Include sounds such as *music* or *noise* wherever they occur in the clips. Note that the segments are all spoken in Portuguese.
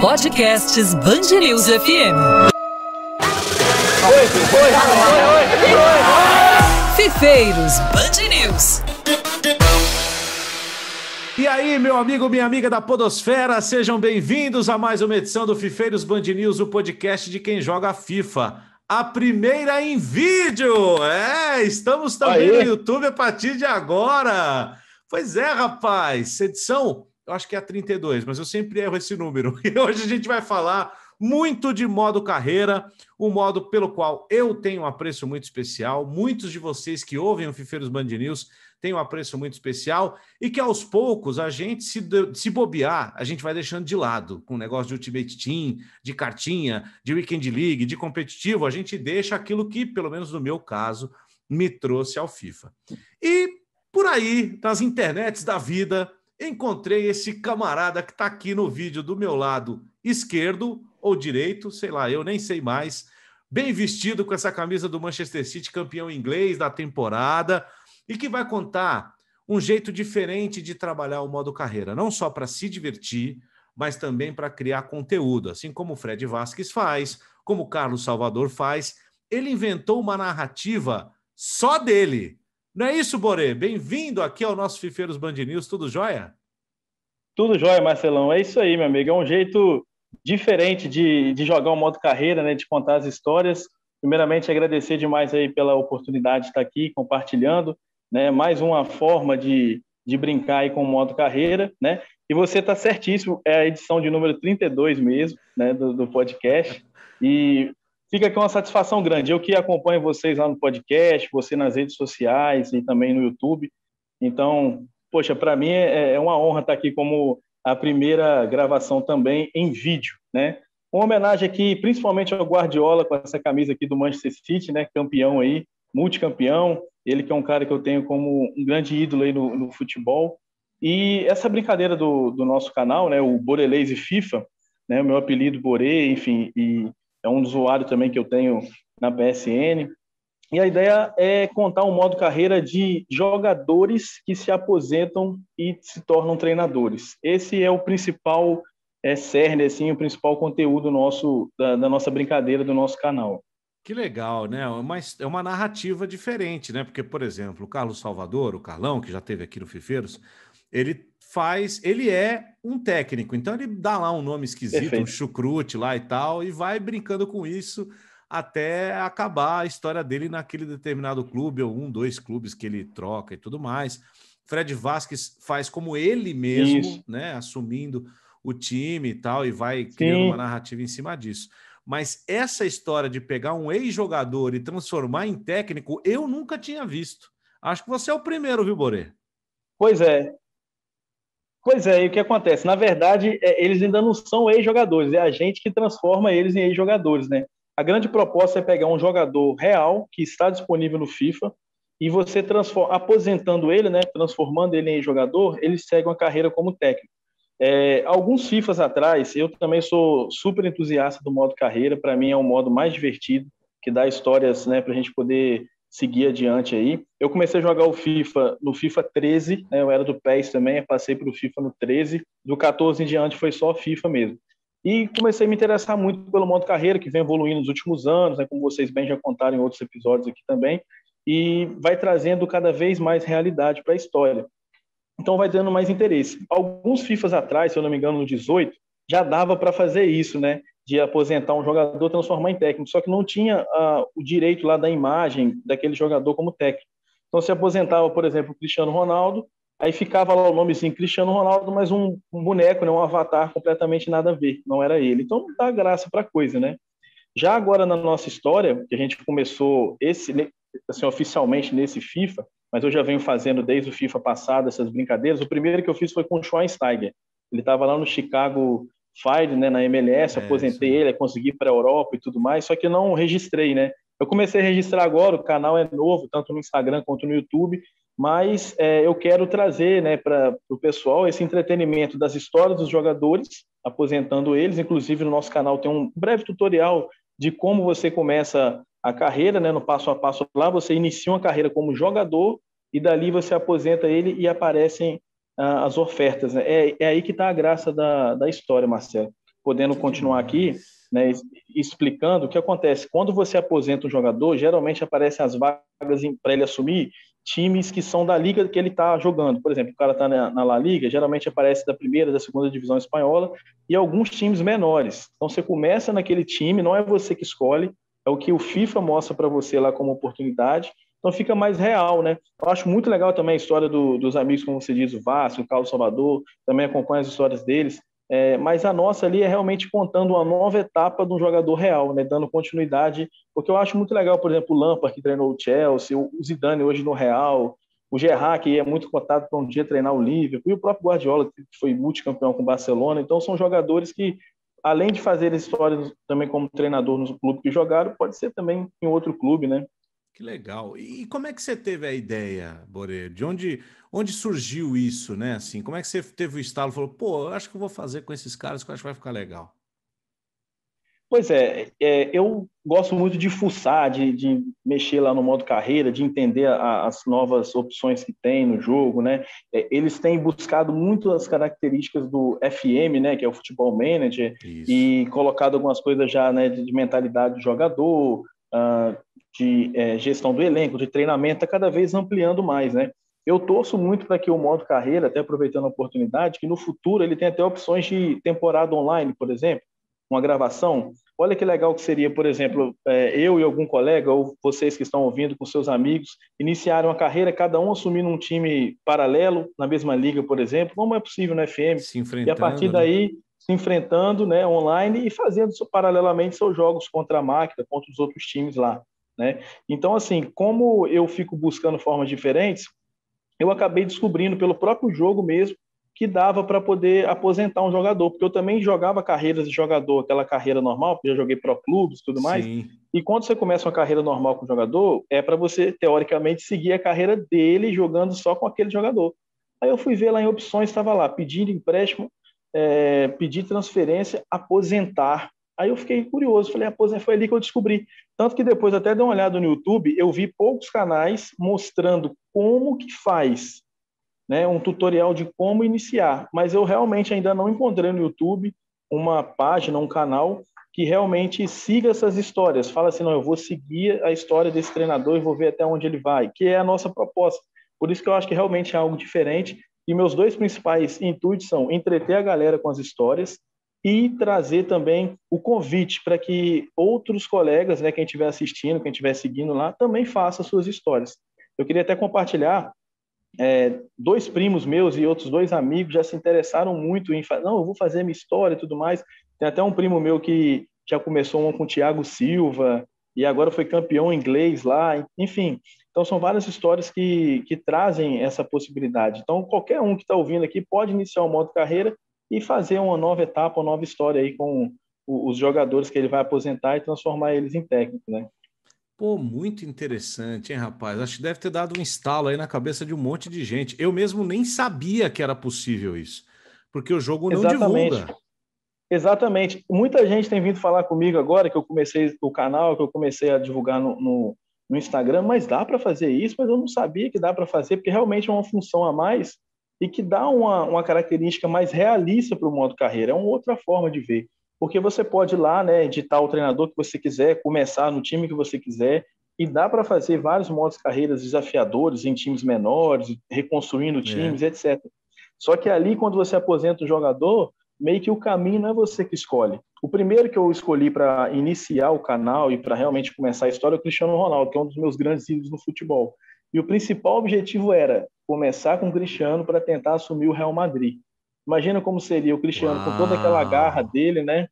Podcasts News FM. Oi, oi, oi, oi, Fifeiros Band News. E aí, meu amigo, minha amiga da Podosfera, sejam bem-vindos a mais uma edição do Fifeiros Band News, o podcast de quem joga FIFA. A primeira em vídeo! É, estamos também Aê. no YouTube a partir de agora. Pois é, rapaz, edição eu acho que é a 32, mas eu sempre erro esse número. *laughs* E hoje a gente vai falar muito de modo carreira, um modo pelo qual eu tenho um apreço muito especial. Muitos de vocês que ouvem o Fifeiros Band News têm um apreço muito especial e que aos poucos a gente se, se bobear, a gente vai deixando de lado com o negócio de Ultimate Team, de cartinha, de Weekend League, de competitivo. A gente deixa aquilo que, pelo menos no meu caso, me trouxe ao FIFA. E por aí, nas internets da vida, encontrei esse camarada que está aqui no vídeo do meu lado esquerdo ou direito, sei lá, eu nem sei mais, bem vestido com essa camisa do Manchester City, campeão inglês da temporada, e que vai contar um jeito diferente de trabalhar o modo carreira, não só para se divertir, mas também para criar conteúdo, assim como o Fred Vasquez faz, como o Carlos Salvador faz. Ele inventou uma narrativa só dele, não é isso, Borê? Bem-vindo aqui ao nosso Fifeiros Band News, tudo jóia? Tudo jóia, Marcelão. É isso aí, meu amigo. É um jeito diferente de, de jogar um modo carreira, né? de contar as histórias. Primeiramente, agradecer demais aí pela oportunidade de estar aqui compartilhando, né? Mais uma forma de, de brincar aí com o modo carreira, né? E você está certíssimo, é a edição de número 32 mesmo, né, do, do podcast. E fica aqui uma satisfação grande. Eu que acompanho vocês lá no podcast, você nas redes sociais e também no YouTube. Então, poxa, para mim é, é, é, uma honra estar aqui como a primeira gravação também em vídeo, né? Uma homenagem aqui, principalmente ao Guardiola com essa camisa aqui do Manchester City, né? Campeão aí, multicampeão. Ele que é um cara que eu tenho como um grande ídolo aí no, no futebol. E essa brincadeira do, do nosso canal, né? O Borelês e FIFA, né? O meu apelido Boré, enfim, e é um usuário também que eu tenho na PSN. E a ideia é contar um modo carreira de jogadores que se aposentam e se tornam treinadores. Esse é o principal é, cerne, assim, o principal conteúdo nosso da, da nossa brincadeira do nosso canal. Que legal, né? É uma, é uma narrativa diferente, né? Porque, por exemplo, o Carlos Salvador, o Carlão, que já teve aqui no Fifeiros, ele faz. Ele é um técnico, então ele dá lá um nome esquisito, Perfeito. um chucrute lá e tal, e vai brincando com isso até acabar a história dele naquele determinado clube, ou um, dois clubes que ele troca e tudo mais. Fred Vasquez faz como ele mesmo, isso. né? Assumindo o time e tal, e vai Sim. criando uma narrativa em cima disso. Mas essa história de pegar um ex-jogador e transformar em técnico, eu nunca tinha visto. Acho que você é o primeiro, viu, Boré? Pois é. Pois é, e o que acontece? Na verdade, é, eles ainda não são ex-jogadores, é a gente que transforma eles em ex-jogadores, né? A grande proposta é pegar um jogador real que está disponível no FIFA e você transforma, aposentando ele, né, transformando ele em jogador, ele segue uma carreira como técnico. É, alguns FIFAs atrás, eu também sou super entusiasta do modo carreira, para mim é o um modo mais divertido, que dá histórias né, para a gente poder seguir adiante aí. Eu comecei a jogar o FIFA no FIFA 13, né? eu era do PES também, passei para o FIFA no 13, do 14 em diante foi só FIFA mesmo. E comecei a me interessar muito pelo modo carreira, que vem evoluindo nos últimos anos, né? como vocês bem já contaram em outros episódios aqui também, e vai trazendo cada vez mais realidade para a história. Então vai dando mais interesse. Alguns FIFAs atrás, se eu não me engano, no 18, já dava para fazer isso, né? de aposentar um jogador, transformar em técnico, só que não tinha ah, o direito lá da imagem daquele jogador como técnico. Então se aposentava, por exemplo, o Cristiano Ronaldo, aí ficava lá o nome assim, Cristiano Ronaldo, mas um, um boneco, né, um avatar completamente nada a ver, não era ele. Então não dá graça para coisa, né? Já agora na nossa história, que a gente começou esse assim, oficialmente nesse FIFA, mas eu já venho fazendo desde o FIFA passado essas brincadeiras. O primeiro que eu fiz foi com o Schweinsteiger. Ele estava lá no Chicago Fire, né, na MLS, é, aposentei isso. ele, consegui para a Europa e tudo mais, só que não registrei, né? Eu comecei a registrar agora, o canal é novo, tanto no Instagram quanto no YouTube, mas é, eu quero trazer né, para o pessoal esse entretenimento das histórias dos jogadores, aposentando eles. Inclusive, no nosso canal tem um breve tutorial de como você começa a carreira, né, no passo a passo lá, você inicia uma carreira como jogador e dali você aposenta ele e aparecem as ofertas. Né? É, é aí que está a graça da, da história, Marcelo. Podendo continuar aqui, né, explicando o que acontece. Quando você aposenta um jogador, geralmente aparecem as vagas para ele assumir times que são da liga que ele está jogando. Por exemplo, o cara está na, na, La Liga, geralmente aparece da primeira, da segunda divisão espanhola e alguns times menores. Então você começa naquele time, não é você que escolhe, é o que o FIFA mostra para você lá como oportunidade então fica mais real, né? Eu acho muito legal também a história do, dos amigos, como você diz, o Vasco, o Carlos Salvador, também acompanha as histórias deles. É, mas a nossa ali é realmente contando uma nova etapa de um jogador real, né? Dando continuidade, porque eu acho muito legal, por exemplo, o Lampard, que treinou o Chelsea, o Zidane hoje no Real, o Gerrard, que é muito cotado para um dia treinar o Liverpool, e o próprio Guardiola, que foi multicampeão com o Barcelona. Então são jogadores que além de fazer histórias também como treinador no clube que jogaram, pode ser também em outro clube, né? Que legal. E como é que você teve a ideia, Bore? De onde, onde surgiu isso, né? Assim, como é que você teve o estalo? Falou, pô, eu acho que eu vou fazer com esses caras, que eu acho que vai ficar legal. Pois é, é eu gosto muito de fuçar, de, de, mexer lá no modo carreira, de entender a, as novas opções que tem no jogo, né? É, eles têm buscado muito as características do FM, né? Que é o Futebol Manager, isso. e colocado algumas coisas já, né? De, de mentalidade do jogador, Uh, de é, gestão do elenco, de treinamento, está cada vez ampliando mais, né? Eu torço muito para que o modo carreira, até aproveitando a oportunidade, que no futuro ele tenha até opções de temporada online, por exemplo, uma gravação. Olha que legal que seria, por exemplo, é, eu e algum colega, ou vocês que estão ouvindo com seus amigos, iniciarem uma carreira, cada um assumindo um time paralelo, na mesma liga, por exemplo, como é possível no FM. Se enfrentando. E a partir né? daí, né? se enfrentando né, online e fazendo paralelamente seus jogos contra a máquina, contra os outros times lá. Né? Então, assim, como eu fico buscando formas diferentes, eu acabei descobrindo pelo próprio jogo mesmo que dava para poder aposentar um jogador, porque eu também jogava carreiras de jogador, aquela carreira normal, porque já joguei pro clubes, e tudo mais. Sim. E quando você começa uma carreira normal com o jogador, é para você teoricamente seguir a carreira dele jogando só com aquele jogador. Aí eu fui ver lá em opções, estava lá pedindo empréstimo, é, eh, pedir transferência, aposentar. Aí eu fiquei curioso, falei, ah, é, foi ali que eu descobri. Tanto que depois até dei uma olhada no YouTube, eu vi poucos canais mostrando como que faz, né, um tutorial de como iniciar, mas eu realmente ainda não encontrei no YouTube uma página, um canal que realmente siga essas histórias. Fala assim, não, eu vou seguir a história desse treinador e vou ver até onde ele vai, que é a nossa proposta. Por isso que eu acho que realmente é algo diferente. E meus dois principais intuitos são entreter a galera com as histórias e trazer também o convite para que outros colegas, né, quem estiver assistindo, quem estiver seguindo lá, também façam suas histórias. Eu queria até compartilhar é, dois primos meus e outros dois amigos já se interessaram muito em fazer, não, eu vou fazer minha história e tudo mais. Tem até um primo meu que já começou uma com o Thiago Silva e agora foi campeão inglês lá, enfim. Então são várias histórias que, que trazem essa possibilidade. Então qualquer um que está ouvindo aqui pode iniciar o modo carreira e fazer uma nova etapa, uma nova história aí com os jogadores que ele vai aposentar e transformar eles em técnico, né? Pô, muito interessante, hein, rapaz? Acho que deve ter dado um estalo aí na cabeça de um monte de gente. Eu mesmo nem sabia que era possível isso, porque o jogo não Exatamente. divulga. Exatamente. Muita gente tem vindo falar comigo agora que eu comecei o canal, que eu comecei a divulgar no, no, no Instagram, mas dá para fazer isso, mas eu não sabia que dá para fazer, porque realmente é uma função a mais e que dá uma, uma característica mais realista para o modo carreira. É uma outra forma de ver. Porque você pode ir lá, né, editar o treinador que você quiser, começar no time que você quiser, e dá para fazer vários modos carreiras desafiadores em times menores, reconstruindo é. times, é. etc. Só que ali, quando você aposenta o jogador, meio que o caminho não é você que escolhe. O primeiro que eu escolhi para iniciar o canal e para realmente começar a história é o Cristiano Ronaldo, que é um dos meus grandes ídolos no futebol. E o principal objetivo era começar com o Cristiano para tentar assumir o Real Madrid. Imagina como seria o Cristiano Uau. com toda aquela garra dele, né?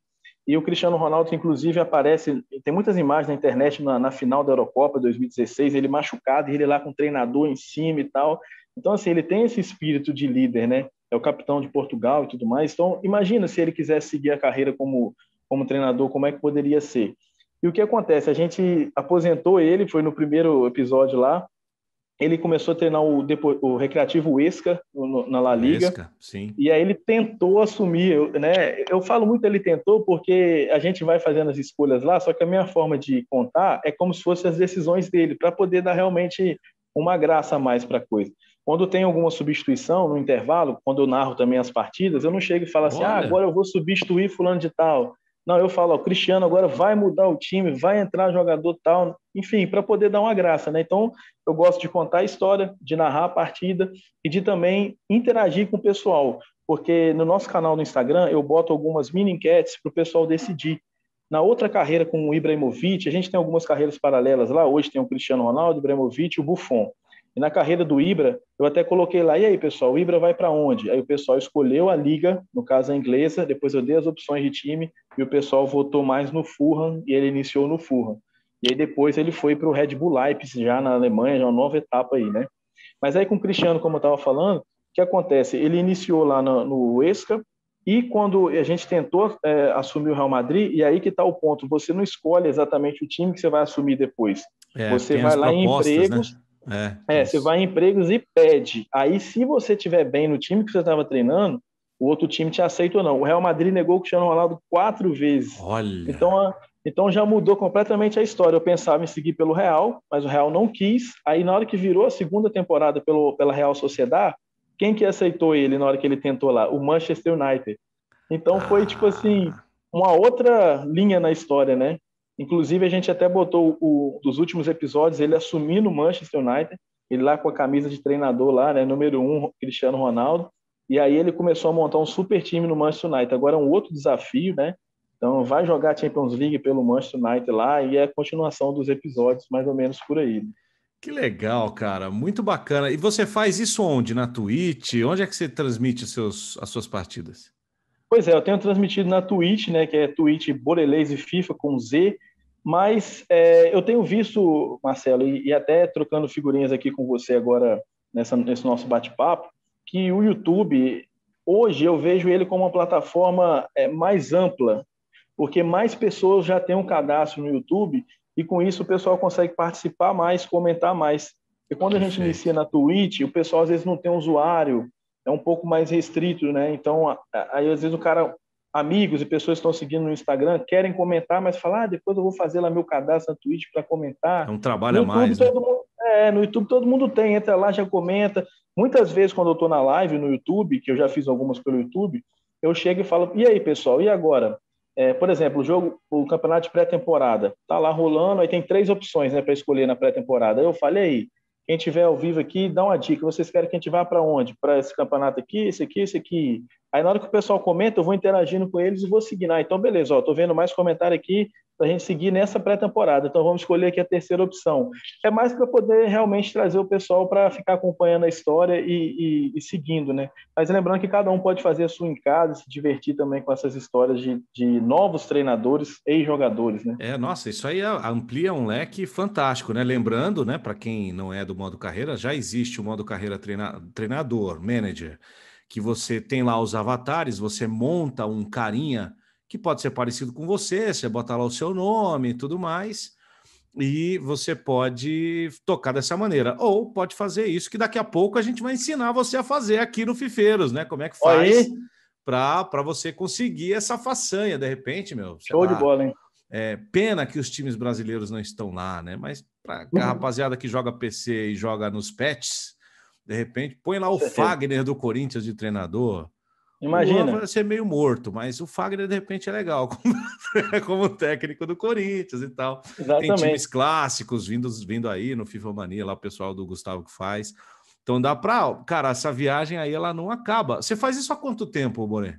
E o Cristiano Ronaldo, inclusive, aparece. Tem muitas imagens na internet na, na final da Eurocopa 2016, ele machucado, ele lá com o treinador em cima e tal. Então, assim, ele tem esse espírito de líder, né? É o capitão de Portugal e tudo mais. Então, imagina se ele quisesse seguir a carreira como, como treinador, como é que poderia ser? E o que acontece? A gente aposentou ele, foi no primeiro episódio lá, ele começou a treinar o, depo, o Recreativo Esca no, na La Liga. Esca, sim. E aí ele tentou assumir, né? Eu falo muito ele tentou porque a gente vai fazendo as escolhas lá, só que a minha forma de contar é como se fossem as decisões dele, para poder dar realmente uma graça a mais para a coisa. Quando tem alguma substituição no intervalo, quando eu narro também as partidas, eu não chego e falo assim, ah, agora eu vou substituir fulano de tal. Não, eu falo, ó, Cristiano agora vai mudar o time, vai entrar jogador tal, enfim, para poder dar uma graça, né? Então, eu gosto de contar a história, de narrar a partida e de também interagir com o pessoal, porque no nosso canal no Instagram eu boto algumas mini enquetes para o pessoal decidir. Na outra carreira com o Ibrahimovic, a gente tem algumas carreiras paralelas lá, hoje tem o Cristiano Ronaldo, Ibrahimovic e o Buffon. E na carreira do Ibra, eu até coloquei lá, e aí, pessoal, o Ibra vai para onde? Aí o pessoal escolheu a liga, no caso a inglesa, depois eu dei as opções de time, e o pessoal votou mais no Fulham, e ele iniciou no Fulham. E aí depois ele foi para o Red Bull Leipzig, já na Alemanha, já uma nova etapa aí, né? Mas aí com o Cristiano, como eu estava falando, o que acontece? Ele iniciou lá no, no Esca, e quando a gente tentou é, assumir o Real Madrid, e aí que está o ponto, você não escolhe exatamente o time que você vai assumir depois. É, você vai lá em né? empregos... Né? É, é você vai em empregos e pede. Aí, se você tiver bem no time que você estava treinando, o outro time te aceita ou não. O Real Madrid negou o Cristiano Ronaldo quatro vezes. Olha. Então, a, então já mudou completamente a história. Eu pensava em seguir pelo Real, mas o Real não quis. Aí, na hora que virou a segunda temporada pelo, pela Real Sociedade, quem que aceitou ele na hora que ele tentou lá? O Manchester United. Então, foi tipo ah. assim, uma outra linha na história, né? Inclusive, a gente até botou o, dos últimos episódios ele assumindo o Manchester United, ele lá com a camisa de treinador lá, né, número um, Cristiano Ronaldo. E aí ele começou a montar um super time no Manchester United. Agora é um outro desafio, né? Então vai jogar a Champions League pelo Manchester United lá e é a continuação dos episódios, mais ou menos por aí. Que legal, cara, muito bacana. E você faz isso onde? Na Twitch? Onde é que você transmite seus, as suas partidas? Pois é, eu tenho transmitido na Twitch, né, que é Twitch Borelês e FIFA com Z, mas é, eu tenho visto, Marcelo, e, e, até trocando figurinhas aqui com você agora nessa, nesse nosso bate-papo, que o YouTube, hoje eu vejo ele como uma plataforma é, mais ampla, porque mais pessoas já têm um cadastro no YouTube e com isso o pessoal consegue participar mais, comentar mais. E quando a gente Perfeito. inicia na Twitch, o pessoal às vezes não tem um usuário, é um pouco mais restrito, né? Então, aí às vezes o cara, amigos e pessoas que estão seguindo no Instagram querem comentar, mas falar, ah, depois eu vou fazer lá meu cadastro no Twitch para comentar. É um trabalho YouTube, a mais. Né? Mundo, é, no YouTube todo mundo tem, entra lá, já comenta. Muitas vezes, quando eu estou na live no YouTube, que eu já fiz algumas pelo YouTube, eu chego e falo, e aí, pessoal, e agora? É, por exemplo, o jogo, o campeonato de pré-temporada, tá lá rolando, aí tem três opções né, para escolher na pré-temporada. Eu falei quem tiver ao vivo aqui, dá uma dica. Vocês querem que a gente vá para onde? Para esse campeonato aqui, esse aqui, esse aqui. Aí na hora que o pessoal comenta, eu vou interagindo com eles e vou seguir. Ah, então beleza, ó, tô vendo mais comentário aqui para a gente seguir nessa pré-temporada. Então vamos escolher aqui a terceira opção. É mais para poder realmente trazer o pessoal para ficar acompanhando a história e, e, e, seguindo, né? Mas lembrando que cada um pode fazer a sua em casa, se divertir também com essas histórias de, de novos treinadores e jogadores, né? É, nossa, isso aí amplia um leque fantástico, né? Lembrando, né, para quem não é do modo carreira, já existe o modo carreira treina, treinador, manager que você tem lá os avatares, você monta um carinha que pode ser parecido com você, você bota lá o seu nome e tudo mais, e você pode tocar dessa maneira. Ou pode fazer isso, que daqui a pouco a gente vai ensinar você a fazer aqui no Fifeiros, né? Como é que faz para você conseguir essa façanha, de repente, meu. Show lá, de bola, hein? É, pena que os times brasileiros não estão lá, né? Mas para a uhum. rapaziada que joga PC e joga nos pets, de repente, põe lá o Fagner do Corinthians de treinador. Imagina. O vai ser meio morto, mas o Fagner, de repente, é legal *laughs* como, como técnico do Corinthians e tal. Exatamente. Tem times clássicos vindo vindo aí no FIFA Mania, lá o pessoal do Gustavo que faz. Então dá para. Cara, essa viagem aí ela não acaba. Você faz isso há quanto tempo, Boné?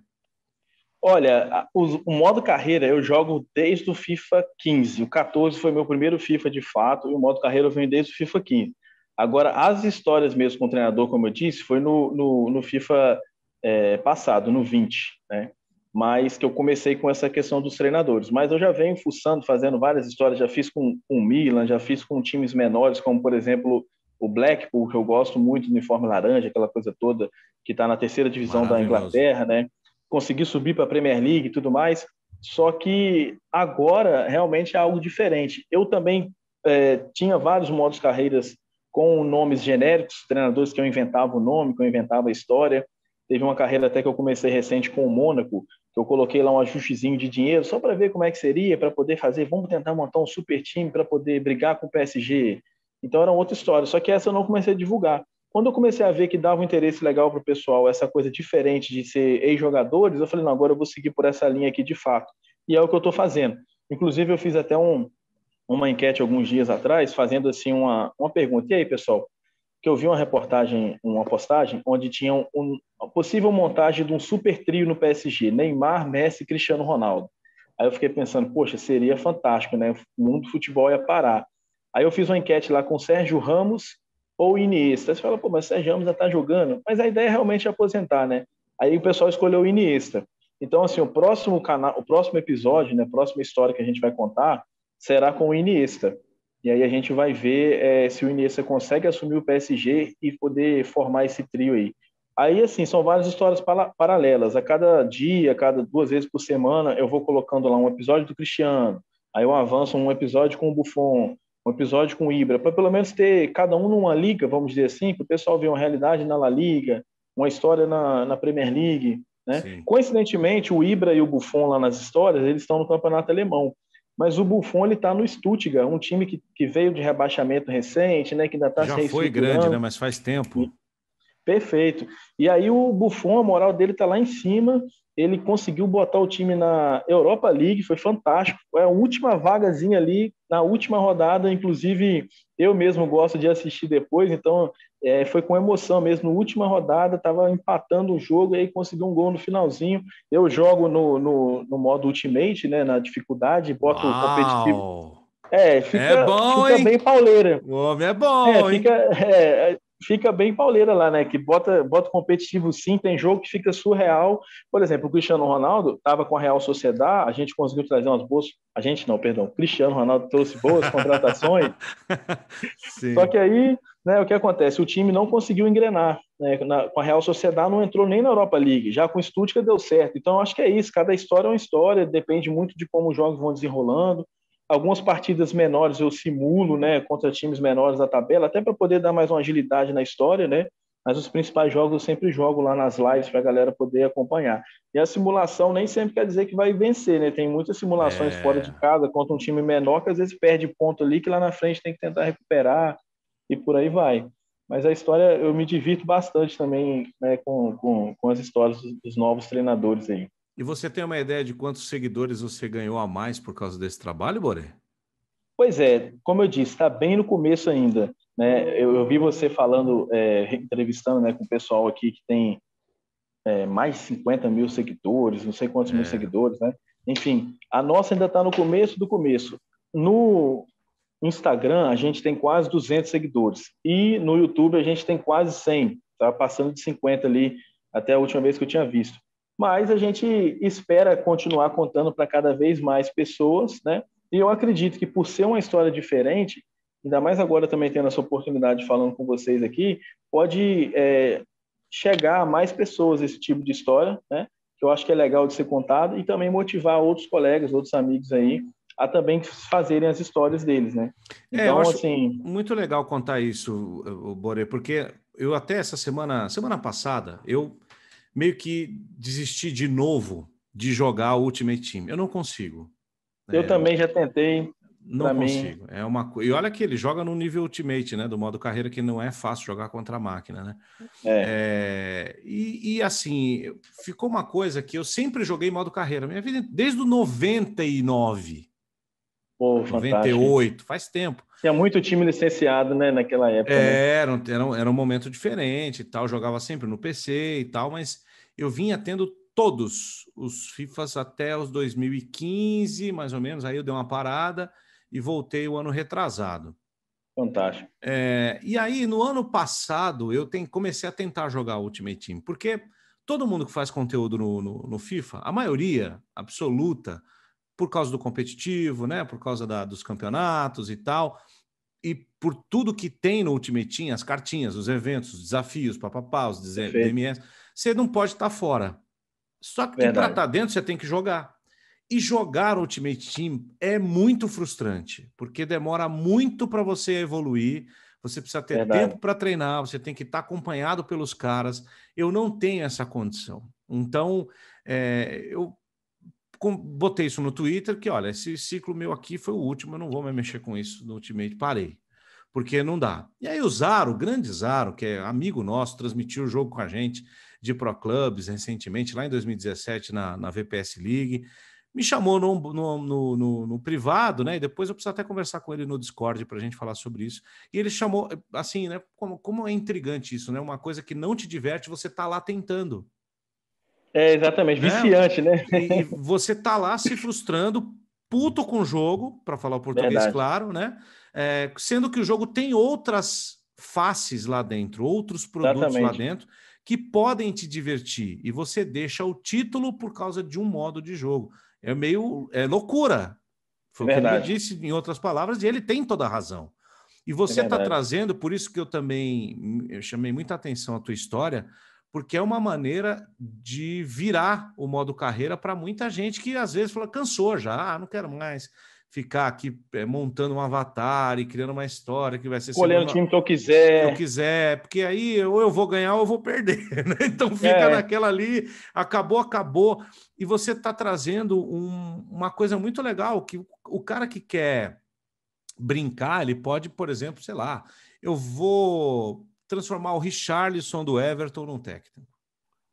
Olha, o, o, modo carreira eu jogo desde o FIFA 15. O 14 foi meu primeiro FIFA de fato, e o modo carreira eu venho desde o FIFA 15. Agora, as histórias mesmo com o treinador, como eu disse, foi no, no, no FIFA é, passado, no 20, né? Mas que eu comecei com essa questão dos treinadores. Mas eu já venho fuçando, fazendo várias histórias, já fiz com, com o Milan, já fiz com times menores, como, por exemplo, o Blackpool, que eu gosto muito, uniforme laranja, aquela coisa toda, que está na terceira divisão da Inglaterra, né? Consegui subir para a Premier League e tudo mais. Só que agora realmente é algo diferente. Eu também é, tinha vários modos carreiras com nomes genéricos, treinadores que eu inventava o nome, que eu inventava a história. Teve uma carreira até que eu comecei recente com o Mônaco, que eu coloquei lá um ajustezinho de dinheiro só para ver como é que seria, para poder fazer, vamos tentar montar um super time para poder brigar com o PSG. Então era outra história, só que essa eu não comecei a divulgar. Quando eu comecei a ver que dava um interesse legal para o pessoal, essa coisa diferente de ser ex-jogadores, eu falei, não, agora eu vou seguir por essa linha aqui de fato. E é o que eu estou fazendo. Inclusive, eu fiz até um, uma enquete alguns dias atrás, fazendo assim uma, uma pergunta. E aí, pessoal? Que eu vi uma reportagem, uma postagem, onde tinha um, uma possível montagem de um super trio no PSG: Neymar, Messi e Cristiano Ronaldo. Aí eu fiquei pensando, poxa, seria fantástico, né? O mundo do futebol ia parar. Aí eu fiz uma enquete lá com Sérgio Ramos ou Iniesta. Você fala, pô, mas Sérgio Ramos já está jogando. Mas a ideia é realmente aposentar, né? Aí o pessoal escolheu o Iniesta. Então, assim, o próximo canal, o próximo episódio, né? A próxima história que a gente vai contar será com o Iniesta. E aí a gente vai ver é, se o Iniesta consegue assumir o PSG e poder formar esse trio aí. Aí, assim, são várias histórias paralelas. A cada dia, a cada duas vezes por semana, eu vou colocando lá um episódio do Cristiano, aí eu avanço um episódio com o Buffon, um episódio com o Ibra, para pelo menos ter cada um numa liga, vamos dizer assim, para o pessoal ver uma realidade na La Liga, uma história na, na Premier League. Né? Coincidentemente, o Ibra e o Buffon lá nas histórias, eles estão no campeonato alemão mas o Buffon ele está no Stuttgart, um time que, que veio de rebaixamento recente, né, que ainda está Já foi grande, né, mas faz tempo. perfeito. E aí o Buffon, a moral dele está lá em cima, ele conseguiu botar o time na Europa League, foi fantástico. É a última vagazinha ali, na última rodada, inclusive eu mesmo gosto de assistir depois, então é, foi com emoção mesmo. Na última rodada, estava empatando o jogo e aí conseguiu um gol no finalzinho. Eu jogo no, no, no modo Ultimate, né, na dificuldade, boto Uau. o competitivo. É, fica, é bom, fica bem pauleira. O homem é bom, é, fica, é, fica bem pauleira lá, né? Que bota, bota competitivo sim, tem jogo que fica surreal. Por exemplo, o Cristiano Ronaldo estava com a Real Sociedade, a gente conseguiu trazer umas boas. A gente não, perdão. Cristiano Ronaldo trouxe boas *laughs* contratações. Só que aí né, o que acontece? O time não conseguiu engrenar. Né, na, com a Real Sociedade não entrou nem na Europa League, já com o Stuttgart deu certo. Então, acho que é isso. Cada história é uma história, depende muito de como os jogos vão desenrolando. Algumas partidas menores eu simulo né, contra times menores da tabela, até para poder dar mais uma agilidade na história, né? mas os principais jogos eu sempre jogo lá nas lives para a galera poder acompanhar. E a simulação nem sempre quer dizer que vai vencer, né? Tem muitas simulações é... fora de casa contra um time menor que às vezes perde ponto ali que lá na frente tem que tentar recuperar e por aí vai. Mas a história, eu me divirto bastante também né, com, com, com, as histórias dos novos treinadores aí. E você tem uma ideia de quantos seguidores você ganhou a mais por causa desse trabalho, Boré? Pois é, como eu disse, está bem no começo ainda. Né? Eu, eu vi você falando, é, entrevistando né, com o pessoal aqui que tem é, mais de 50 mil seguidores, não sei quantos é. mil seguidores, né? Enfim, a nossa ainda está no começo do começo. No, Instagram, a gente tem quase 200 seguidores. E no YouTube, a gente tem quase 100. Tá passando de 50 ali, até a última vez que eu tinha visto. Mas a gente espera continuar contando para cada vez mais pessoas, né? E eu acredito que por ser uma história diferente, ainda mais agora também tendo essa oportunidade falando com vocês aqui, pode é, chegar a mais pessoas esse tipo de história, né? Que eu acho que é legal de ser contado e também motivar outros colegas, outros amigos aí a também fazerem as histórias deles, né? É, então, assim... muito legal contar isso, Boré, porque eu até essa semana, semana passada, eu meio que desisti de novo de jogar Ultimate Team. Eu não consigo. Né? Eu é, também já tentei. Não consigo. Mim... É uma E olha que ele joga no nível Ultimate, né? Do modo carreira que não é fácil jogar contra a máquina, né? É. é... E, e, assim, ficou uma coisa que eu sempre joguei modo carreira. Minha vida, desde o 99, Pô, 98, faz tempo. Tinha muito time licenciado, né, naquela época. Né? É, né? era, um, era um momento diferente e tal, jogava sempre no PC e tal, mas eu vinha tendo todos os FIFAs até os 2015, mais ou menos, aí eu dei uma parada e voltei o ano retrasado. Fantástico. É, e aí, no ano passado, eu tem, comecei a tentar jogar Ultimate Team, porque todo mundo que faz conteúdo no, no, no FIFA, a maioria absoluta, por causa do competitivo, né? Por causa da, dos campeonatos e tal. E por tudo que tem no Ultimate Team, as cartinhas, os eventos, os desafios, papapá, os DMS, você não pode estar tá fora. Só que para estar tá dentro, você tem que jogar. E jogar Ultimate Team é muito frustrante, porque demora muito para você evoluir. Você precisa ter Verdade. tempo para treinar, você tem que estar tá acompanhado pelos caras. Eu não tenho essa condição. Então, é, eu botei isso no Twitter, que olha, esse ciclo meu aqui foi o último, eu não vou mais mexer com isso no Ultimate, parei. Porque não dá. E aí o Zaro, o grande Zaro, que é amigo nosso, transmitiu o jogo com a gente de Pro Clubs recentemente, lá em 2017, na, na VPS League, me chamou no, no, no, no, privado, né? E depois eu preciso até conversar com ele no Discord para a gente falar sobre isso. E ele chamou, assim, né? Como, como é intrigante isso, né? Uma coisa que não te diverte, você tá lá tentando. É, exatamente, né? viciante, né? né? E, você tá lá se frustrando, puto com o jogo, para falar o português Verdade. claro, né? É, sendo que o jogo tem outras faces lá dentro, outros produtos exatamente. lá dentro que podem te divertir e você deixa o título por causa de um modo de jogo. É meio é loucura. Foi Verdade. o que ele disse em outras palavras e ele tem toda a razão. E você está trazendo, por isso que eu também eu chamei muita atenção a tua história, porque é uma maneira de virar o modo carreira para muita gente que às vezes fala, cansou já, ah, não quero mais ficar aqui eh, montando um avatar e criando uma história que vai ser escolhendo o time que eu quiser que eu quiser porque aí ou eu vou ganhar ou eu vou perder *laughs* né? então fica é. naquela ali acabou acabou e você está trazendo um, uma coisa muito legal que o cara que quer brincar ele pode por exemplo sei lá eu vou transformar o Richarlison do Everton num técnico.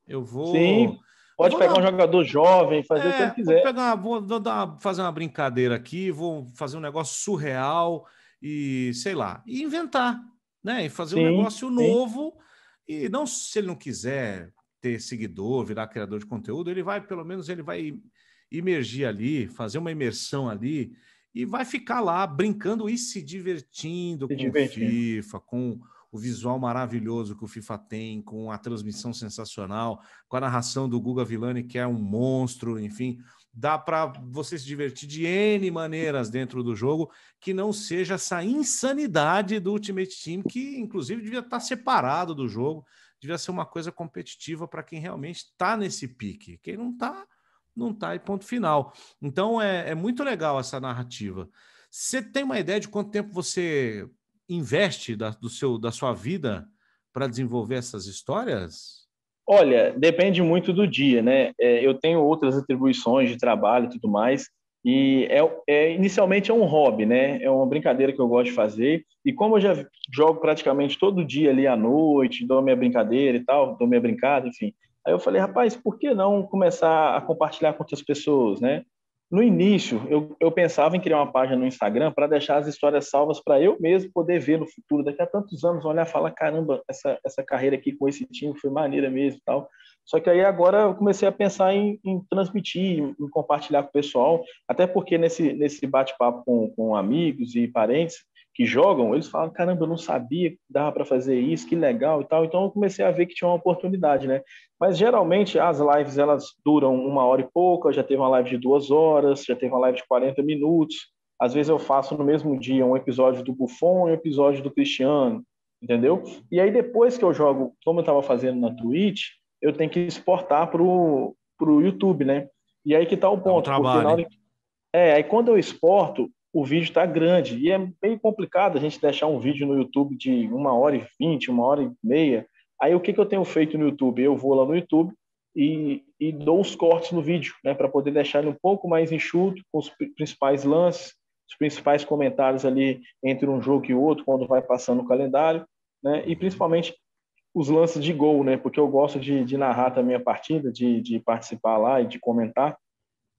Eu vou. Sim, pode vou pegar dar... um jogador jovem, fazer é, o que é, ele quiser. Vou, pegar, vou dar, fazer uma brincadeira aqui, vou fazer um negócio surreal e sei lá, e inventar, né? E fazer sim, um negócio sim. novo. E não se ele não quiser ter seguidor, virar criador de conteúdo, ele vai, pelo menos, ele vai imergir ali, fazer uma imersão ali e vai ficar lá brincando e se divertindo se com divertindo. FIFA, com o visual maravilhoso que o FIFA tem, com a transmissão sensacional, com a narração do Guga Villani, que é um monstro, enfim. Dá para você se divertir de N maneiras dentro do jogo, que não seja essa insanidade do Ultimate Team, que inclusive devia estar tá separado do jogo, devia ser uma coisa competitiva para quem realmente está nesse pique. Quem não está, não está e ponto final. Então é, é muito legal essa narrativa. Você tem uma ideia de quanto tempo você investe da, do seu, da sua vida para desenvolver essas histórias? Olha, depende muito do dia, né? É, eu tenho outras atribuições de trabalho e tudo mais, e é, é, inicialmente é um hobby, né? É uma brincadeira que eu gosto de fazer. E como eu já jogo praticamente todo dia ali à noite, dou minha brincadeira e tal, dou minha brincada, enfim. Aí eu falei, rapaz, por que não começar a compartilhar com outras pessoas, né? No início, eu, eu pensava em criar uma página no Instagram para deixar as histórias salvas para eu mesmo poder ver no futuro, daqui a tantos anos, olhar e falar: caramba, essa, essa carreira aqui com esse time foi maneira mesmo tal. Só que aí agora eu comecei a pensar em, em transmitir, em, em compartilhar com o pessoal, até porque nesse, nesse bate-papo com, com amigos e parentes, que jogam, eles falam, caramba, eu não sabia que dava para fazer isso, que legal e tal. Então eu comecei a ver que tinha uma oportunidade, né? Mas geralmente as lives elas duram uma hora e pouca, já teve uma live de duas horas, já teve uma live de 40 minutos. Às vezes eu faço no mesmo dia um episódio do Buffon e um episódio do Cristiano, entendeu? E aí depois que eu jogo, como eu estava fazendo na Twitch, eu tenho que exportar para o YouTube, né? E aí que tá o ponto. É um trabalho. Porque na hora... É, aí quando eu exporto, o vídeo está grande. E é meio complicado a gente deixar um vídeo no YouTube de uma hora e vinte, uma hora e meia. Aí o que, que eu tenho feito no YouTube? Eu vou lá no YouTube e, e dou os cortes no vídeo, né, para poder deixar ele um pouco mais enxuto, com os principais lances, os principais comentários ali entre um jogo e outro, quando vai passando o calendário, né, e principalmente os lances de gol, né, porque eu gosto de, de narrar também a partida, de, de participar lá e de comentar.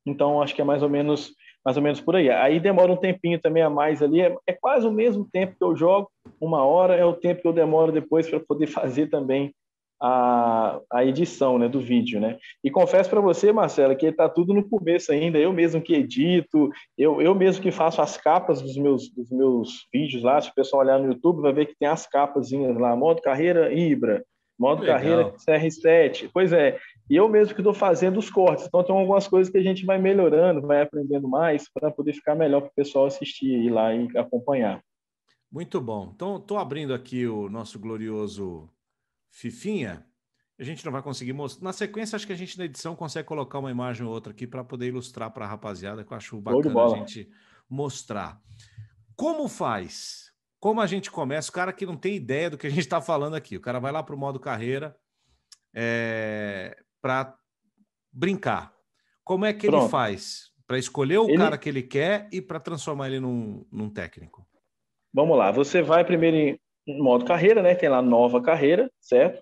Então, acho que é mais ou menos mais ou menos por aí. Aí demora um tempinho também a mais ali, é, é quase o mesmo tempo que eu jogo, uma hora é o tempo que eu demoro depois para poder *laughs* fazer também a, a edição né, do vídeo, né? E confesso para você, Marcela, que está tudo no começo ainda. Eu mesmo que edito, eu, eu mesmo que faço as capas dos meus, dos meus vídeos lá. Se o pessoal olhar no YouTube, vai ver que tem as capazinhas lá. Modo carreira Ibra, modo carreira CR7. Pois é, e eu mesmo que estou fazendo os cortes. Então, tem algumas coisas que a gente vai melhorando, vai aprendendo mais para poder ficar melhor para o pessoal assistir, ir lá e acompanhar. Muito bom. Então, estou abrindo aqui o nosso glorioso Fifinha. A gente não vai conseguir mostrar. Na sequência, acho que a gente na edição consegue colocar uma imagem ou outra aqui para poder ilustrar para a rapaziada, que eu acho bacana a gente mostrar. Como faz? Como a gente começa? O cara que não tem ideia do que a gente está falando aqui. O cara vai lá para o modo carreira, é, para brincar. Como é que Pronto. ele faz para escolher o ele... cara que ele quer e para transformar ele num, num técnico? Vamos lá, você vai primeiro em modo carreira, né? Tem lá nova carreira, certo?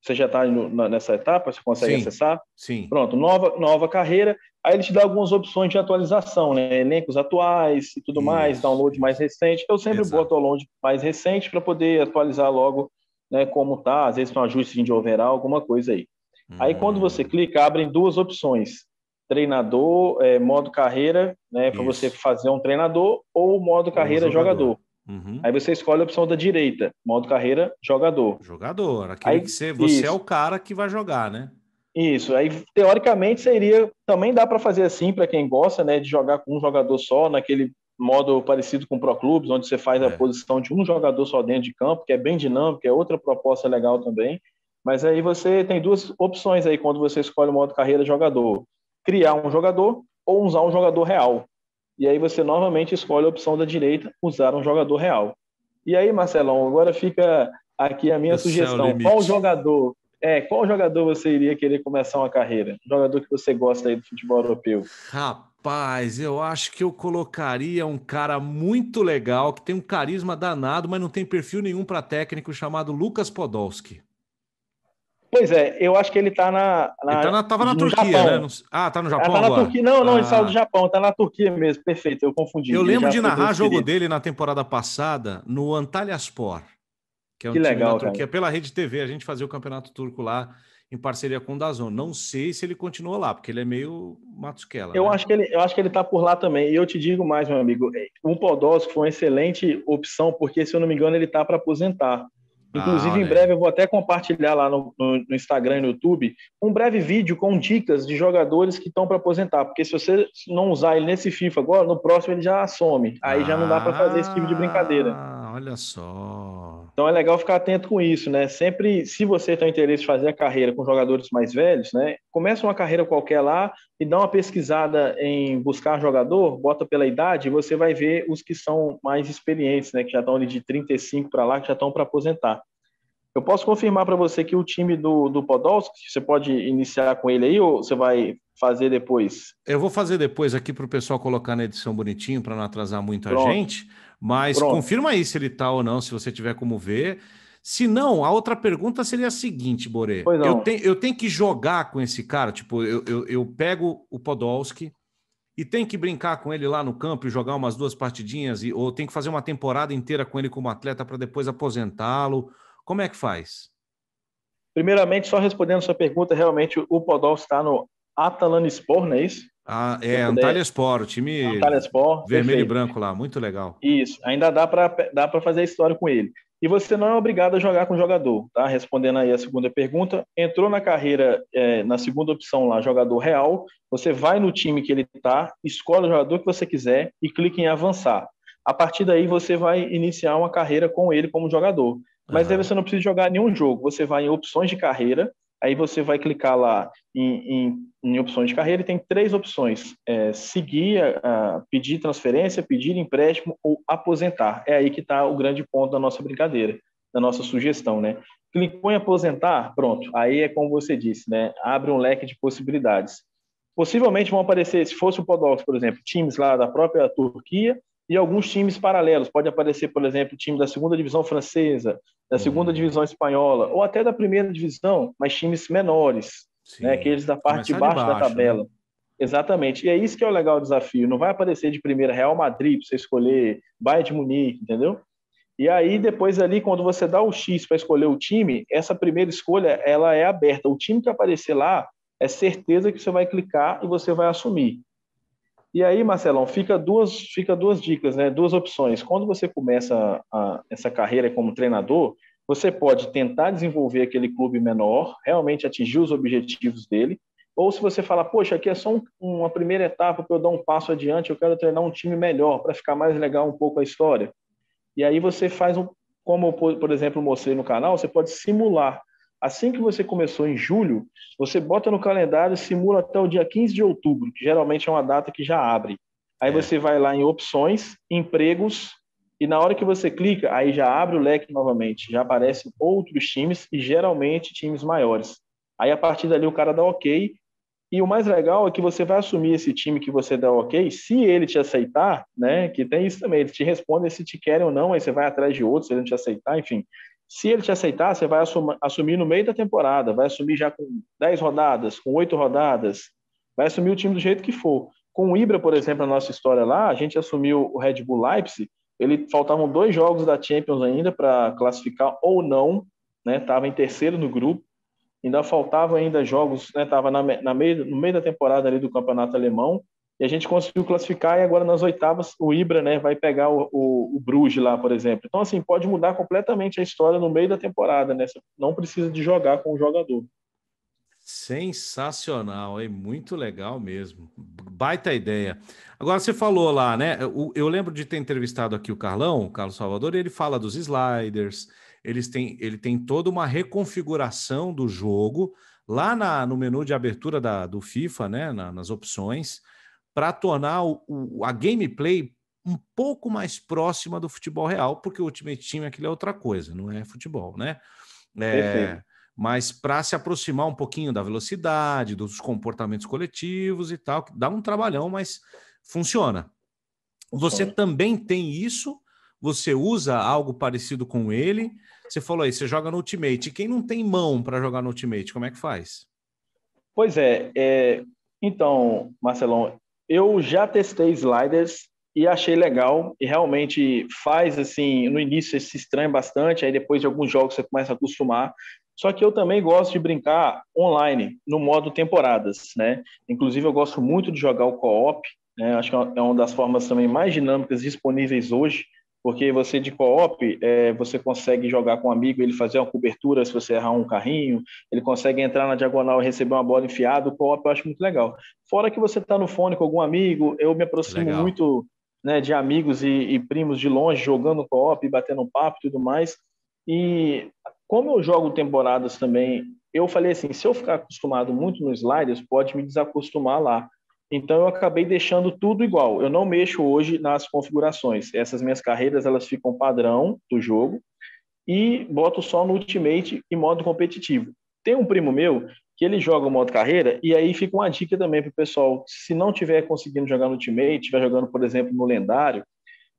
Você já está nessa etapa, você consegue sim, acessar? Sim. Pronto, nova, nova carreira. Aí ele te dá algumas opções de atualização, né? Elencos atuais e tudo Isso. mais, download mais recente. Eu sempre Exato. boto o download mais recente para poder atualizar logo né, como tá. Às vezes um ajuste de overall, alguma coisa aí. Aí quando hum. você clica, abrem duas opções: treinador, é, modo carreira, né, para você fazer um treinador, ou modo carreira jogador. jogador. Uhum. Aí você escolhe a opção da direita, modo carreira, jogador. Jogador, aquele aí, que você, você é o cara que vai jogar, né? Isso, aí teoricamente seria, também dá para fazer assim para quem gosta, né, de jogar com um jogador só, naquele modo parecido com Pro Clubes, onde você faz é. a posição de um jogador só dentro de campo, que é bem dinâmico, é outra proposta legal também. Mas aí você tem duas opções aí quando você escolhe o modo carreira jogador: criar um jogador ou usar um jogador real. E aí você novamente escolhe a opção da direita, usar um jogador real. E aí, Marcelão, agora fica aqui a minha Esse é sugestão. É qual jogador? É, qual jogador você iria querer começar uma carreira? Jogador que você gosta aí do futebol europeu? Rapaz, eu acho que eu colocaria um cara muito legal, que tem um carisma danado, mas não tem perfil nenhum para técnico, chamado Lucas Podolski. Pois é, eu acho que ele está na, na. Ele tá na, tava na Turquia, Japão. né? Ah, tá no é, tá Japão. Ah, tá na agora. Turquia. Não, não, ah. ele saiu do Japão, tá na Turquia mesmo, perfeito, eu confundi. Eu lembro de narrar jogo querido. dele na temporada passada no Antalyaspor, que é um que time legal, da Turquia, cara. pela Rede TV, a gente fazia o campeonato turco lá em parceria com o Dazon. Não sei se ele continua lá, porque ele é meio matosquela. Eu né? acho que ele, eu acho que ele tá por lá também. E eu te digo mais, meu amigo, é, o Podolski foi uma excelente opção, porque se eu não me engano, ele tá para aposentar. Inclusive, ah, em breve eu vou até compartilhar lá no, no, no, Instagram e no YouTube um breve vídeo com dicas de jogadores que estão para aposentar. Porque se você não usar ele nesse FIFA agora, no próximo ele já some. Aí ah, já não dá para fazer esse tipo de brincadeira. Ah, olha só. Então é legal ficar atento com isso, né? Sempre, se você tem interesse em fazer a carreira com jogadores mais velhos, né? Começa uma carreira qualquer lá e dá uma pesquisada em buscar jogador, bota pela idade e você vai ver os que são mais experientes, né? Que já estão ali de 35 para lá, que já estão para aposentar. Eu posso confirmar para você que o time do, do Podolski, você pode iniciar com ele aí ou você vai fazer depois? Eu vou fazer depois aqui para o pessoal colocar na edição bonitinho para não atrasar muito Pronto. a gente. Mas Pronto. confirma aí se ele tá ou não, se você tiver como ver. Se não, a outra pergunta seria a seguinte, Boré. Eu, te, eu tenho que jogar com esse cara, tipo, eu, eu, eu pego o Podolski, e tem que brincar com ele lá no campo e jogar umas duas partidinhas, e, ou tem que fazer uma temporada inteira com ele como atleta para depois aposentá-lo? Como é que faz? Primeiramente, só respondendo sua pergunta, realmente o Podolski está no Atalanspor, não é isso? Ah, é, Antalyaspor, o time Antalyaspor, vermelho perfeito. e branco lá, muito legal. Isso, ainda dá para dá pra fazer a história com ele. E você não é obrigado a jogar com o jogador, tá? Respondendo aí a segunda pergunta, entrou na carreira, é, na segunda opção lá, jogador real, você vai no time que ele tá, escolhe o jogador que você quiser e clica em avançar. A partir daí você vai iniciar uma carreira com ele como jogador. Mas uhum. aí você não precisa jogar nenhum jogo, você vai em opções de carreira, Aí você vai clicar lá em, em, em opções de carreira e tem três opções: é, seguir, a, ah, pedir transferência, pedir empréstimo ou aposentar. É aí que está o grande ponto da nossa brincadeira, da nossa sugestão, né? Clicou em aposentar, pronto. Aí é como você disse, né? Abre um leque de possibilidades. Possivelmente vão aparecer, se fosse o Podox, por exemplo, times lá da própria Turquia e alguns times paralelos. Pode aparecer, por exemplo, time da segunda divisão francesa, da segunda uhum. divisão espanhola, ou até da primeira divisão, mas times menores, né, aqueles da parte de baixo, de baixo da tabela. Né? Exatamente. E é isso que é o legal do desafio. Não vai aparecer de primeira Real Madrid para você escolher Bayern de Munique, entendeu? E aí depois ali, quando você dá o X para escolher o time, essa primeira escolha ela é aberta. O time que aparecer lá é certeza que você vai clicar e você vai assumir. E aí, Marcelão, fica duas, fica duas dicas, né? duas opções. Quando você começa a, essa carreira como treinador, você pode tentar desenvolver aquele clube menor, realmente atingir os objetivos dele, ou se você fala, poxa, aqui é só um, uma primeira etapa para eu dar um passo adiante, eu quero treinar um time melhor, para ficar mais legal um pouco a história. E aí você faz um, como por exemplo mostrei no canal, você pode simular Assim que você começou em julho, você bota no calendário e simula até o dia 15 de outubro, que geralmente é uma data que já abre. Aí é. você vai lá em opções, empregos, e na hora que você clica, aí já abre o leque novamente, já aparecem outros times e geralmente times maiores. Aí a partir dali o cara dá OK. E o mais legal é que você vai assumir esse time que você dá OK, se ele te aceitar, né? Que tem isso também, eles te respondem se te querem ou não, aí você vai atrás de outros, se ele não te aceitar, enfim. Se ele te aceitar, você vai assumir, assumir no meio da temporada, vai assumir já com 10 rodadas, com 8 rodadas, vai assumir o time do jeito que for. Com o Ibra, por exemplo, na nossa história lá, a gente assumiu o Red Bull Leipzig, ele faltavam dois jogos da Champions ainda para classificar ou não, né? Tava em terceiro no grupo, ainda faltavam ainda jogos, né? Tava na, na meio, no meio da temporada ali do campeonato alemão, e a gente conseguiu classificar e agora nas oitavas o Ibra né, vai pegar o, o, o Bruges lá, por exemplo. Então, assim, pode mudar completamente a história no meio da temporada, né? Você não precisa de jogar com o jogador. Sensacional, é muito legal mesmo. Baita ideia. Agora você falou lá, né? Eu, eu, lembro de ter entrevistado aqui o Carlão, o Carlos Salvador, e ele fala dos sliders. Eles têm, ele tem toda uma reconfiguração do jogo lá na, no menu de abertura da, do FIFA, né? Na, nas opções para tornar o, o, a gameplay um pouco mais próxima do futebol real, porque o Ultimate Team aquilo é outra coisa, não é futebol, né? É, mas para se aproximar um pouquinho da velocidade, dos comportamentos coletivos e tal, dá um trabalhão, mas funciona. Você Sim. também tem isso, você usa algo parecido com ele. Você falou aí, você joga no Ultimate. Quem não tem mão para jogar no Ultimate, como é que faz? Pois é, é... então, Marcelão, eu já testei sliders e achei legal e realmente faz assim no início você se estranha bastante aí depois de alguns jogos você começa a acostumar só que eu também gosto de brincar online no modo temporadas né inclusive eu gosto muito de jogar o co-op né? acho que é uma é das formas também mais dinâmicas disponíveis hoje porque você de co-op, é, você consegue jogar com um amigo, ele fazer uma cobertura se você errar um carrinho, ele consegue entrar na diagonal e receber uma bola enfiada, o co-op eu acho muito legal. Fora que você está no fone com algum amigo, eu me aproximo legal. muito né, de amigos e, e, primos de longe, jogando co-op, batendo papo e tudo mais, e como eu jogo temporadas também, eu falei assim, se eu ficar acostumado muito nos sliders, pode me desacostumar lá. Então eu acabei deixando tudo igual. Eu não mexo hoje nas configurações. Essas minhas carreiras elas ficam padrão do jogo e boto só no Ultimate e modo competitivo. Tem um primo meu que ele joga o modo carreira e aí fica uma dica também para o pessoal. Se não tiver conseguindo jogar no Ultimate, estiver jogando por exemplo no lendário,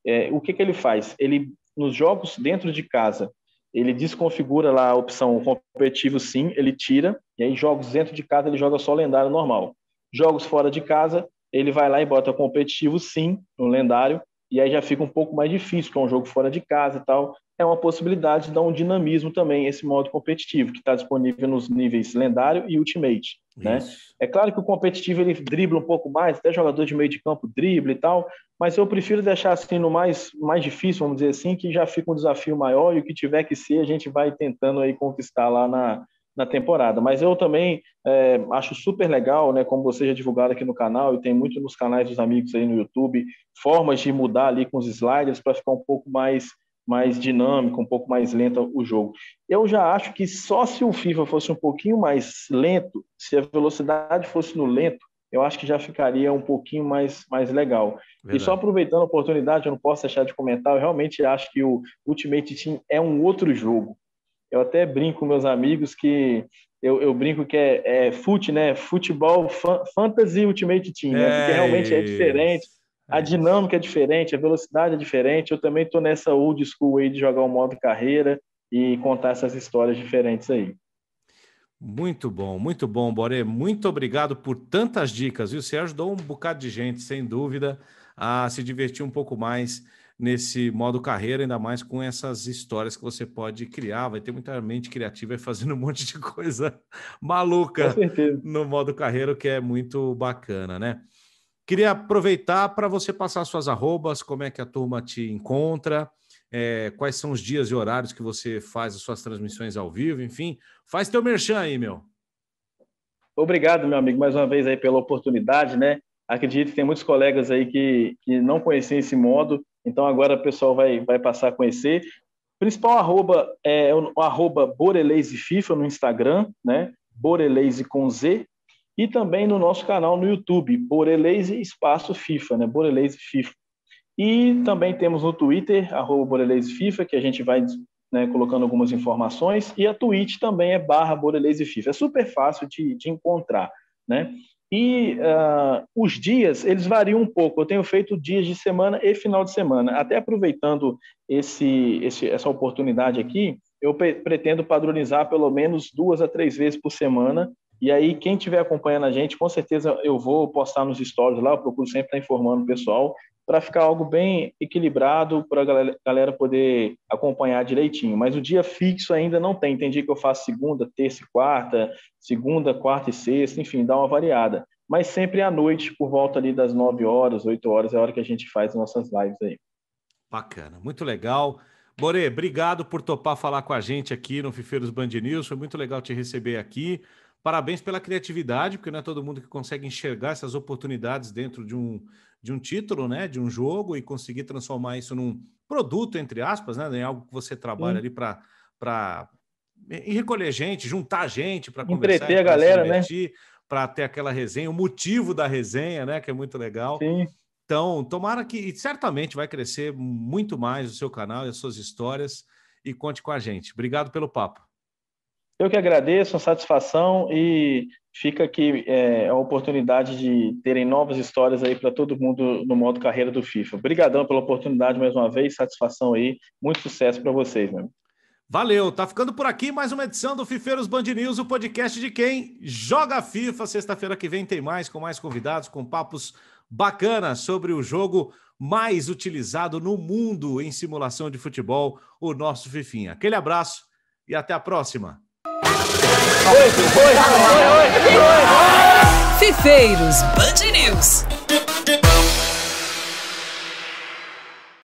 é, o que que ele faz? Ele nos jogos dentro de casa ele desconfigura lá a opção competitivo sim, ele tira, e aí jogos dentro de casa ele joga só lendário normal. Jogos fora de casa, ele vai lá e bota competitivo sim no lendário, e aí já fica um pouco mais difícil, porque é um jogo fora de casa e tal. É uma possibilidade de dar um dinamismo também esse modo competitivo, que está disponível nos níveis lendário e ultimate. Né? É claro que o competitivo ele dribla um pouco mais, até jogador de meio de campo dribla e tal, mas eu prefiro deixar assim no mais, mais difícil, vamos dizer assim, que já fica um desafio maior e o que tiver que ser a gente vai tentando aí conquistar lá na, na temporada. Mas eu também é, acho super legal, né, como você já divulgado aqui no canal, e tem muito nos canais dos amigos aí no YouTube, formas de mudar ali com os sliders para ficar um pouco mais mais dinâmico, um pouco mais lento o jogo. Eu já acho que só se o FIFA fosse um pouquinho mais lento, se a velocidade fosse no lento, eu acho que já ficaria um pouquinho mais, mais legal. Verdade. E só aproveitando a oportunidade, eu não posso deixar de comentar, eu realmente acho que o Ultimate Team é um outro jogo. Eu até brinco com meus amigos que eu, eu brinco que é, é fute, né? Futebol fan, Fantasy Ultimate Team, né? Porque realmente é, é diferente, a é dinâmica é diferente, a velocidade é diferente. Eu também estou nessa old school aí de jogar o um modo carreira e contar essas histórias diferentes aí. Muito bom, muito bom, Boré. Muito obrigado por tantas dicas, viu? Você ajudou um bocado de gente, sem dúvida, a se divertir um pouco mais nesse modo carreira, ainda mais com essas histórias que você pode criar. Vai ter muita mente criativa fazendo *laughs* um monte de coisa maluca no modo carreira, que é muito bacana, né? Queria aproveitar para você passar suas arrobas, como é que a turma te encontra, é, quais são os dias e horários que você faz as suas transmissões ao vivo, enfim. Faz teu merchan aí, meu. Obrigado, meu amigo, mais uma vez aí pela oportunidade, né? Acredito que tem muitos colegas aí que, que não conheciam esse modo então agora o pessoal vai, vai passar a conhecer. Principal arroba é o, arroba Borelaze FIFA no Instagram, né? Borelaze com Z. E também no nosso canal no YouTube, Borelaze Espaço FIFA, né? Borelaze FIFA. E também temos no Twitter, arroba Borelaze FIFA, que a gente vai né, colocando algumas informações. E a Twitch também é barra Borelaze FIFA. É super fácil de, de encontrar, né? E uh, os dias, eles variam um pouco. Eu tenho feito dias de semana e final de semana. Até aproveitando esse, esse essa oportunidade aqui, eu pretendo padronizar pelo menos duas a três vezes por semana. E aí, quem estiver acompanhando a gente, com certeza eu vou postar nos stories lá, eu procuro sempre estar informando o pessoal para ficar algo bem equilibrado para a galera, galera poder acompanhar direitinho. Mas o dia fixo ainda não tem. Tem dia que eu faço segunda, terça e quarta, segunda, quarta e sexta, enfim, dá uma variada. Mas sempre à noite, por volta ali das 9 horas, 8 horas, é a hora que a gente faz nossas lives aí. Bacana, muito legal. Bore, obrigado por topar falar com a gente aqui no Fifeiros Band News. Foi muito legal te receber aqui. Parabéns pela criatividade, porque não é todo mundo que consegue enxergar essas oportunidades dentro de um, de um título, né, de um jogo e conseguir transformar isso num produto, entre aspas, né, em algo que você trabalha Sim. ali para recolher gente, juntar gente para conversar, Entreter a galera, né? para ter aquela resenha, o motivo da resenha, né, que é muito legal. Sim. Então, tomara que certamente vai crescer muito mais o seu canal e as suas histórias e conte com a gente. Obrigado pelo papo. Eu que agradeço, uma satisfação e fica aqui é, a oportunidade de terem novas histórias aí para todo mundo no modo carreira do FIFA. Obrigadão pela oportunidade mais uma vez, satisfação aí, muito sucesso para vocês, meu. Valeu, tá ficando por aqui mais uma edição do Fifeiros Band News, o podcast de quem joga FIFA. Sexta-feira que vem tem mais, com mais convidados, com papos bacanas sobre o jogo mais utilizado no mundo em simulação de futebol, o nosso Fifinha. Aquele abraço e até a próxima. Oi, oi, oi, oi, oi, oi. Fifeiros Band News.